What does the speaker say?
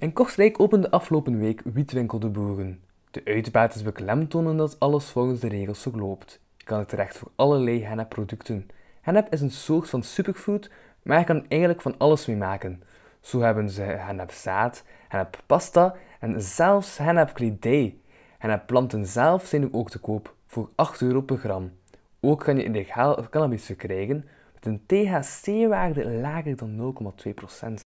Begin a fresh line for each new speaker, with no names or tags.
In Kortrijk opende afgelopen week Wietwinkel de Boeren. De uitbaters beklemtonen dat alles volgens de regels loopt. Je kan het terecht voor allerlei hennepproducten. Hennep is een soort van superfood, maar je kan eigenlijk van alles mee maken. Zo hebben ze hennepzaad, pasta en zelfs hennepkledij. Hennepplanten zelf zijn nu ook te koop, voor 8 euro per gram. Ook kan je illegaal cannabis verkrijgen met een THC-waarde lager dan 0,2%.